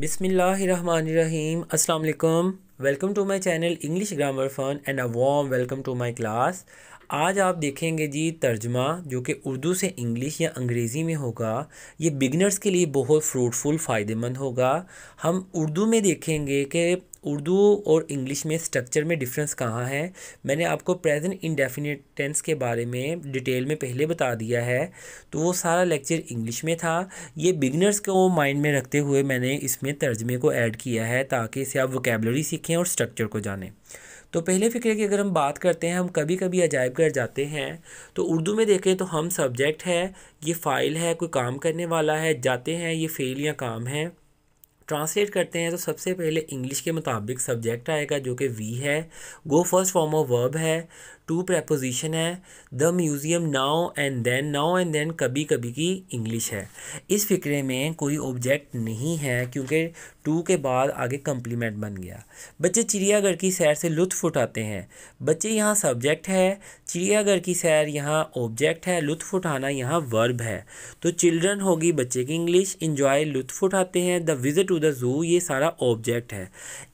Bismillahirrahmanirrahim. Assalamu alaikum. Welcome to my channel English Grammar Fun and a warm welcome to my class. आज आप देखेंगे जी तर्जमा जो कि उर्दू से इंग्लिश या अंग्रेज़ी में होगा ये बिगनर्स के लिए बहुत फ्रूटफुल फ़ायदेमंद होगा हम उर्दू में देखेंगे कि उर्दू और इंग्लिश में स्ट्रक्चर में डिफरेंस कहाँ है मैंने आपको प्रेजेंट इंडेफिनेट टेंस के बारे में डिटेल में पहले बता दिया है तो वो सारा लेक्चर इंग्लिश में था ये बिगनर्स को माइंड में रखते हुए मैंने इसमें तर्जमे को ऐड किया है ताकि इसे आप वोकेबलरी सीखें और स्ट्रक्चर को जानें तो पहले फिक्र की अगर हम बात करते हैं हम कभी कभी अजायब घर जाते हैं तो उर्दू में देखें तो हम सब्जेक्ट है ये फ़ाइल है कोई काम करने वाला है जाते हैं ये फ़ेल या काम है ट्रांसलेट करते हैं तो सबसे पहले इंग्लिश के मुताबिक सब्जेक्ट आएगा जो कि वी है go first form of verb है टू प्रेपोजिशन है the museum now and then now and then कभी कभी की इंग्लिश है इस फिक्रे में कोई ऑब्जेक्ट नहीं है क्योंकि टू के बाद आगे कम्प्लीमेंट बन गया बच्चे चिड़ियाघर की सैर से लुत्फ़ उठाते हैं बच्चे यहाँ सब्जेक्ट है चिड़ियाघर की सैर यहाँ ऑब्जेक्ट है लुत्फ़ उठाना यहाँ वर्ब है तो चिल्ड्रन होगी बच्चे की इंग्लिश इंजॉय लुत्फ़ उठाते हैं the visit to the zoo ये सारा ऑब्जेक्ट है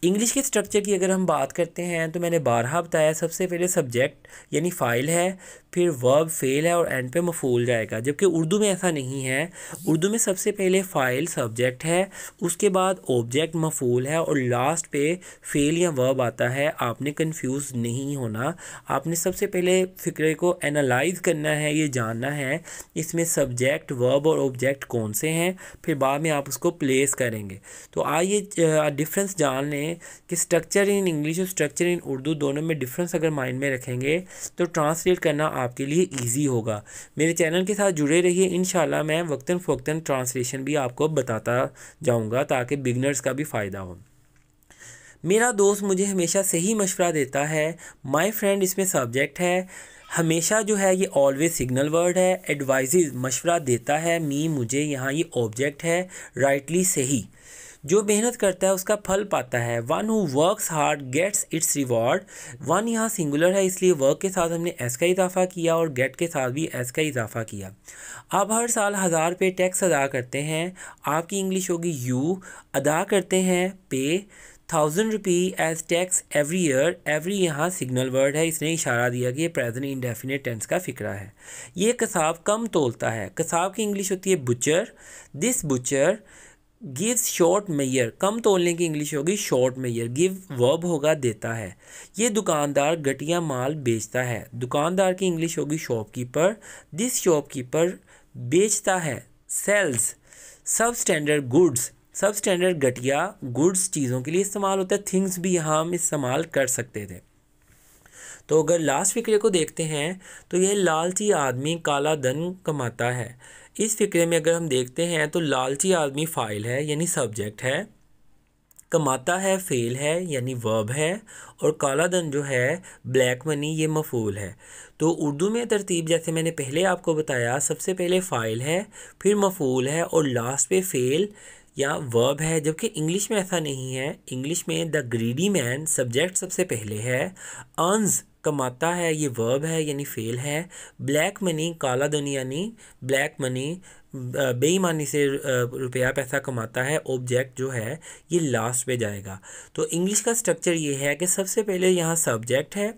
इंग्लिश के स्ट्रक्चर की अगर हम बात करते हैं तो मैंने बारहा बताया सबसे पहले सब्जेक्ट यानी फ़ाइल है फिर वर्ब फेल है और एंड पे मफूल जाएगा जबकि उर्दू में ऐसा नहीं है उर्दू में सबसे पहले फ़ाइल सब्जेक्ट है उसके बाद ऑब्जेक्ट मफूल है और लास्ट पे फेल या वर्ब आता है आपने कंफ्यूज नहीं होना आपने सबसे पहले फ़िक्रे को एनालाइज करना है ये जानना है इसमें सब्जेक्ट वर्ब और ऑब्जेक्ट कौन से हैं फिर बाद में आप उसको प्लेस करेंगे तो आइए डिफरेंस जान लें कि स्ट्रक्चर इन इंग्लिश और स्ट्रक्चर इन उर्दू दोनों में डिफरेंस अगर माइंड में रखेंगे तो ट्रांसलेट करना आपके लिए ईजी होगा मेरे चैनल के साथ जुड़े रहिए इन मैं वक्ता फ़ोक्ता ट्रांसलेशन भी आपको बताता जाऊँगा ताकि बिगनर बिगिनर्स का भी फ़ायदा हो मेरा दोस्त मुझे हमेशा सही मशवरा देता है माई फ्रेंड इसमें सब्जेक्ट है हमेशा जो है ये ऑलवेज सिग्नल वर्ड है एडवाइज मशवरा देता है मी मुझे यहाँ ये ऑब्जेक्ट है राइटली सही जो मेहनत करता है उसका फल पाता है one who work hard gets its reward one यहाँ सिंगुलर है इसलिए वर्क के साथ हमने एस का इजाफा किया और गेट के साथ भी एस का इजाफा किया आप हर साल हज़ार पे टैक्स अदा करते हैं आपकी इंग्लिश होगी यू अदा करते हैं pay thousand rupee as tax every year every यहाँ सिग्नल वर्ड है इसने इशारा दिया कि ये प्रेजेंट इंडेफिनेट टेंस का फिक्रा है ये कसाब कम तोलता है कसाब की इंग्लिश होती है butcher this butcher give short measure कम तोलने की इंग्लिश होगी शॉर्ट मेयर गिव वर्ब होगा देता है ये दुकानदार घटिया माल बेचता है दुकानदार की इंग्लिश होगी शॉपकीपर दिस शॉपकीपर बेचता है sells substandard goods substandard घटिया गुड्स चीज़ों के लिए इस्तेमाल होता है थिंग्स भी यहाँ हम इस्तेमाल कर सकते थे तो अगर लास्ट फिक्रे को देखते हैं तो यह लालची आदमी काला धन कमाता है इस फिक्रे में अगर हम देखते हैं तो लालची आदमी फ़ाइल है यानी सब्जेक्ट है कमाता है फेल है यानी वर्ब है और काला धन जो है ब्लैक मनी ये मफूल है तो उर्दू में तरतीब जैसे मैंने पहले आपको बताया सबसे पहले फ़ाइल है फिर मफूल है और लास्ट पे फेल या वर्ब है जबकि इंग्लिश में ऐसा नहीं है इंग्लिश में द ग्रीडी मैन सब्जेक्ट सबसे पहले है अर्नज कमाता है ये वर्ब है यानी फेल है ब्लैक मनी काला धन यानी ब्लैक मनी बेईमानी से रुपया पैसा कमाता है ऑब्जेक्ट जो है ये लास्ट पे जाएगा तो इंग्लिश का स्ट्रक्चर ये है कि सबसे पहले यहाँ सब्जेक्ट है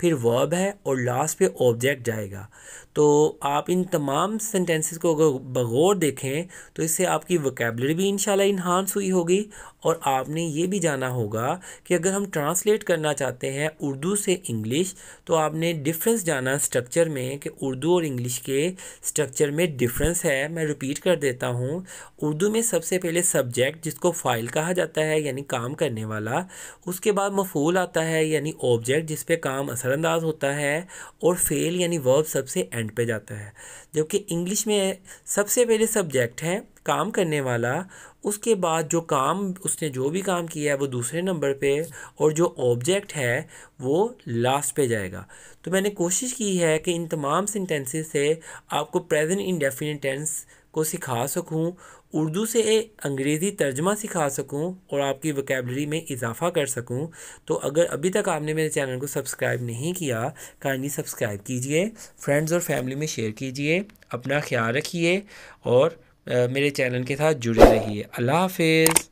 फिर वर्ब है और लास्ट पे ऑब्जेक्ट जाएगा तो आप इन तमाम सेंटेंसेस को अगर बगौर देखें तो इससे आपकी वकेबलरी भी इंशाल्लाह इन्हांस हुई होगी और आपने ये भी जाना होगा कि अगर हम ट्रांसलेट करना चाहते हैं उर्दू से इंग्लिश तो आपने डिफरेंस जाना स्ट्रक्चर में कि उर्दू और इंग्लिश के स्ट्रक्चर में डिफरेंस है मैं रिपीट कर देता हूँ उर्दू में सबसे पहले सब्जेक्ट जिसको फ़ाइल कहा जाता है यानी काम करने वाला उसके बाद मफूल आता है यानी ऑब्जेक्ट जिस पे काम असरानंदाज होता है और फेल यानी वर्ब सबसे एंड पे जाता है जबकि इंग्लिश में सबसे पहले सब्जेक्ट है काम करने वाला उसके बाद जो काम उसने जो भी काम किया है वो दूसरे नंबर पे और जो ऑब्जेक्ट है वो लास्ट पे जाएगा तो मैंने कोशिश की है कि इन तमाम सेंटेंसेस से आपको प्रेजेंट इंडेफिनिट टेंस को सिखा सकूं उर्दू से अंग्रेज़ी तर्जमा सिखा सकूं और आपकी वकेबलरी में इजाफ़ा कर सकूं तो अगर अभी तक आपने मेरे चैनल को सब्सक्राइब नहीं किया काइंडली सब्सक्राइब कीजिए फ्रेंड्स और फैमिली में शेयर कीजिए अपना ख्याल रखिए और मेरे चैनल के साथ जुड़े रहिए अल्लाह हाफिज़